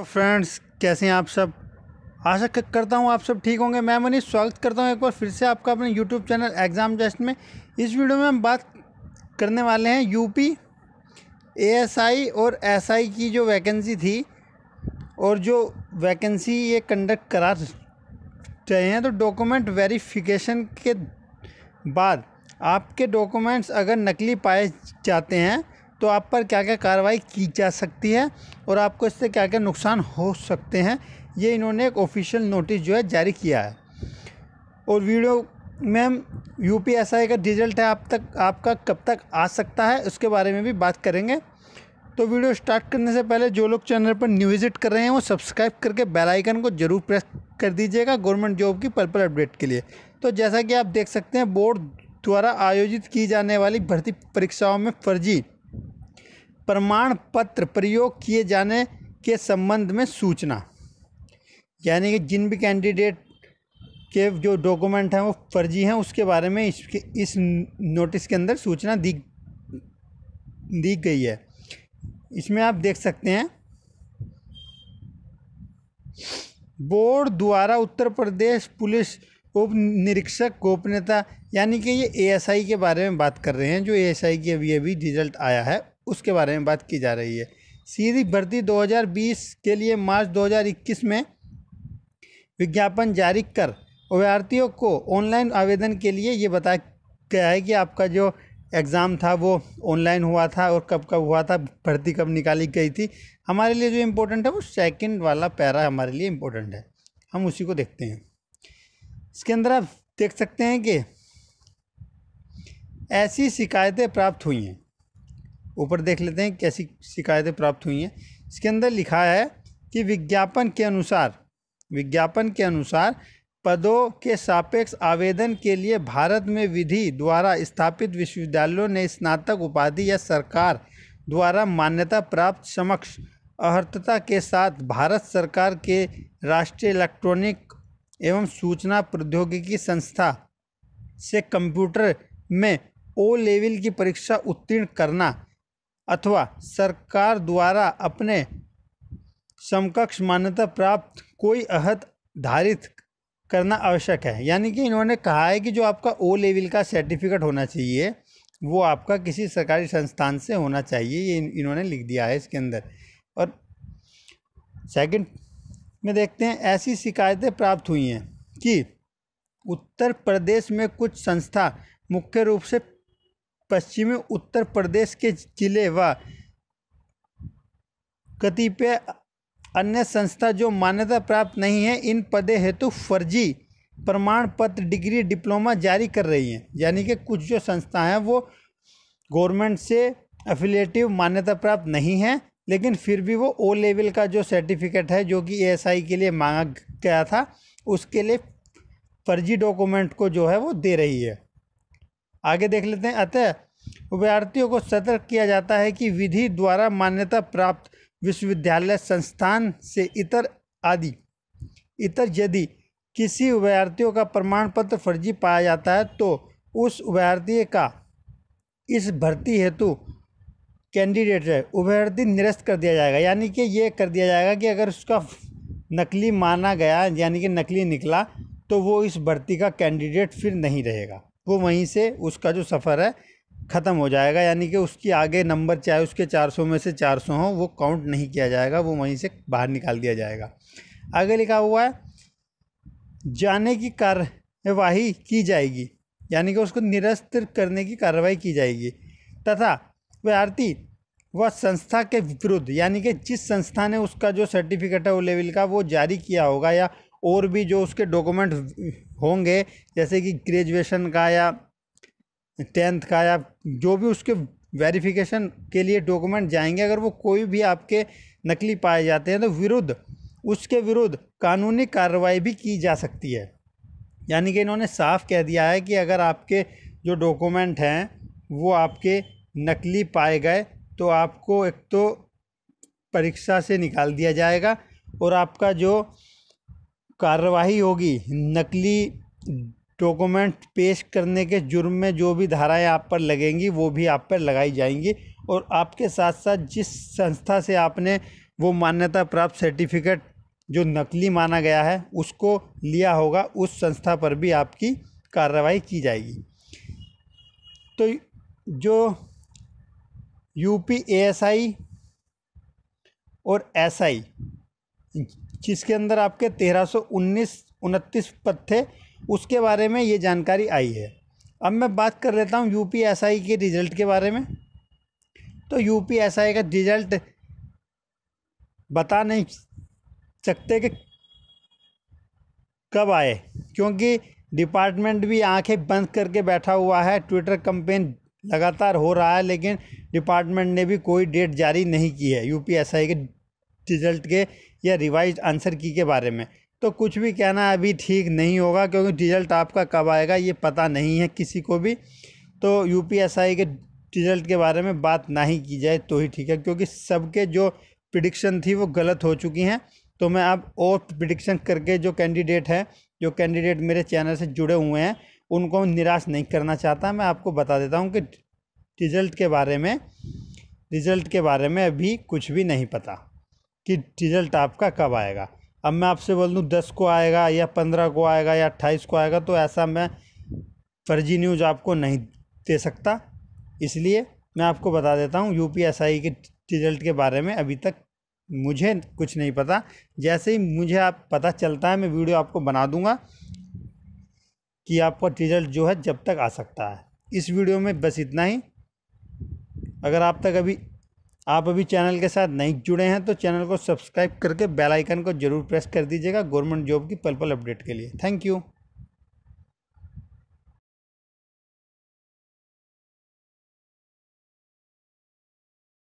तो फ्रेंड्स कैसे हैं आप सब आशा करता हूँ आप सब ठीक होंगे मैं मनीष स्वागत करता हूँ एक बार फिर से आपका अपने यूट्यूब चैनल एग्ज़ाम जस्ट में इस वीडियो में हम बात करने वाले हैं यूपी एएसआई और एसआई की जो वैकेंसी थी और जो वैकेंसी ये कंडक्ट करा रहे हैं तो डॉक्यूमेंट वेरिफिकेशन के बाद आपके डॉक्यूमेंट्स अगर नकली पाए जाते हैं तो आप पर क्या क्या कार्रवाई की जा सकती है और आपको इससे क्या क्या नुकसान हो सकते हैं ये इन्होंने एक ऑफिशियल नोटिस जो है जारी किया है और वीडियो मैम यू पी एस आई का रिजल्ट है आप तक आपका कब तक आ सकता है उसके बारे में भी बात करेंगे तो वीडियो स्टार्ट करने से पहले जो लोग चैनल पर न्यू विजिट कर रहे हैं वो सब्सक्राइब करके बेल आइकन को जरूर प्रेस कर दीजिएगा गवर्नमेंट जॉब की पर्पल अपडेट के लिए तो जैसा कि आप देख सकते हैं बोर्ड द्वारा आयोजित की जाने वाली भर्ती परीक्षाओं में फर्जी प्रमाण पत्र प्रयोग किए जाने के संबंध में सूचना यानी कि जिन भी कैंडिडेट के जो डॉक्यूमेंट हैं वो फर्जी हैं उसके बारे में इसके इस नोटिस के अंदर सूचना दी दी गई है इसमें आप देख सकते हैं बोर्ड द्वारा उत्तर प्रदेश पुलिस उप निरीक्षक गोपनीयता यानी कि ये एएसआई के बारे में बात कर रहे हैं जो एएसआई के अभी अभी रिजल्ट आया है उसके बारे में बात की जा रही है सीधी भर्ती 2020 के लिए मार्च 2021 में विज्ञापन जारी कर अभ्यर्थियों को ऑनलाइन आवेदन के लिए ये बताया गया है कि आपका जो एग्ज़ाम था वो ऑनलाइन हुआ था और कब कब हुआ था भर्ती कब निकाली गई थी हमारे लिए जो इम्पोर्टेंट है वो सेकंड वाला पैरा हमारे लिए इम्पोर्टेंट है हम उसी को देखते हैं इसके अंदर आप देख सकते हैं कि ऐसी शिकायतें प्राप्त हुई हैं ऊपर देख लेते हैं कैसी शिकायतें प्राप्त हुई हैं इसके अंदर लिखा है कि विज्ञापन के अनुसार विज्ञापन के अनुसार पदों के सापेक्ष आवेदन के लिए भारत में विधि द्वारा स्थापित विश्वविद्यालयों ने स्नातक उपाधि या सरकार द्वारा मान्यता प्राप्त समक्ष अहर्तता के साथ भारत सरकार के राष्ट्रीय इलेक्ट्रॉनिक एवं सूचना प्रौद्योगिकी संस्था से कंप्यूटर में ओ लेवल की परीक्षा उत्तीर्ण करना अथवा सरकार द्वारा अपने समकक्ष मान्यता प्राप्त कोई अहत धारित करना आवश्यक है यानी कि इन्होंने कहा है कि जो आपका ओ लेवल का सर्टिफिकेट होना चाहिए वो आपका किसी सरकारी संस्थान से होना चाहिए ये इन्होंने लिख दिया है इसके अंदर और सेकंड में देखते हैं ऐसी शिकायतें प्राप्त हुई हैं कि उत्तर प्रदेश में कुछ संस्था मुख्य रूप से पश्चिमी उत्तर प्रदेश के जिले व कतिपय अन्य संस्था जो मान्यता प्राप्त नहीं है इन पदे हेतु फर्जी प्रमाण पत्र डिग्री डिप्लोमा जारी कर रही हैं यानी कि कुछ जो संस्था हैं वो गवर्नमेंट से अफिलेटिव मान्यता प्राप्त नहीं है लेकिन फिर भी वो ओ लेवल का जो सर्टिफिकेट है जो कि एएसआई के लिए मांगा गया था उसके लिए फर्जी डॉक्यूमेंट को जो है वो दे रही है आगे देख लेते हैं अतः अभ्यर्थियों को सतर्क किया जाता है कि विधि द्वारा मान्यता प्राप्त विश्वविद्यालय संस्थान से इतर आदि इतर यदि किसी अभ्यर्थियों का प्रमाण पत्र फर्जी पाया जाता है तो उस अभ्यर्थी का इस भर्ती हेतु कैंडिडेट है अभ्यर्थी निरस्त कर दिया जाएगा यानी कि ये कर दिया जाएगा कि अगर उसका नकली माना गया यानी कि नकली निकला तो वो इस भर्ती का कैंडिडेट फिर नहीं रहेगा वो वहीं से उसका जो सफ़र है ख़त्म हो जाएगा यानी कि उसकी आगे नंबर चाहे उसके 400 में से 400 हो वो काउंट नहीं किया जाएगा वो वहीं से बाहर निकाल दिया जाएगा आगे लिखा हुआ है जाने की कार्यवाही की जाएगी यानी कि उसको निरस्त करने की कार्रवाई की जाएगी तथा वह आरती वह संस्था के विरुद्ध यानी कि जिस संस्था ने उसका जो सर्टिफिकेट है वो लेवल का वो जारी किया होगा या और भी जो उसके डॉक्यूमेंट होंगे जैसे कि ग्रेजुएशन का या टेंथ का या जो भी उसके वेरिफिकेशन के लिए डॉक्यूमेंट जाएंगे अगर वो कोई भी आपके नकली पाए जाते हैं तो विरुद्ध उसके विरुद्ध कानूनी कार्रवाई भी की जा सकती है यानी कि इन्होंने साफ कह दिया है कि अगर आपके जो डॉक्यूमेंट हैं वो आपके नकली पाए गए तो आपको एक तो परीक्षा से निकाल दिया जाएगा और आपका जो कार्रवाई होगी नकली डॉक्यूमेंट पेश करने के जुर्म में जो भी धाराएं आप पर लगेंगी वो भी आप पर लगाई जाएंगी और आपके साथ साथ जिस संस्था से आपने वो मान्यता प्राप्त सर्टिफिकेट जो नकली माना गया है उसको लिया होगा उस संस्था पर भी आपकी कार्रवाई की जाएगी तो जो यूपी एएसआई और एसआई जिसके अंदर आपके तेरह सौ उन्नीस उनतीस पद थे उसके बारे में ये जानकारी आई है अब मैं बात कर लेता हूँ यू पी एस आई के रिज़ल्ट के बारे में तो यू पी एस आई का रिज़ल्ट बता नहीं सकते कि कब आए क्योंकि डिपार्टमेंट भी आंखें बंद करके बैठा हुआ है ट्विटर कंपेन लगातार हो रहा है लेकिन डिपार्टमेंट ने भी कोई डेट जारी नहीं की है यूपीएसआई के रिजल्ट के या रिवाइज आंसर की के बारे में तो कुछ भी कहना अभी ठीक नहीं होगा क्योंकि रिजल्ट आपका कब आएगा ये पता नहीं है किसी को भी तो यू के रिजल्ट के बारे में बात ना ही की जाए तो ही ठीक है क्योंकि सबके जो प्रिडिक्शन थी वो गलत हो चुकी हैं तो मैं अब और प्रिडिक्शन करके जो कैंडिडेट है जो कैंडिडेट मेरे चैनल से जुड़े हुए हैं उनको निराश नहीं करना चाहता मैं आपको बता देता हूँ कि रिज़ल्ट के बारे में रिज़ल्ट के बारे में अभी कुछ भी नहीं पता कि रिजल्ट आपका कब आएगा अब मैं आपसे बोल दूँ दस को आएगा या पंद्रह को आएगा या अट्ठाईस को आएगा तो ऐसा मैं फर्जी न्यूज़ आपको नहीं दे सकता इसलिए मैं आपको बता देता हूँ यू के रिजल्ट के बारे में अभी तक मुझे कुछ नहीं पता जैसे ही मुझे आप पता चलता है मैं वीडियो आपको बना दूंगा कि आपका रिजल्ट जो है जब तक आ सकता है इस वीडियो में बस इतना ही अगर आप तक अभी आप अभी चैनल के साथ नहीं जुड़े हैं तो चैनल को सब्सक्राइब करके बेल आइकन को जरूर प्रेस कर दीजिएगा गवर्नमेंट जॉब की पल पल अपडेट के लिए थैंक यू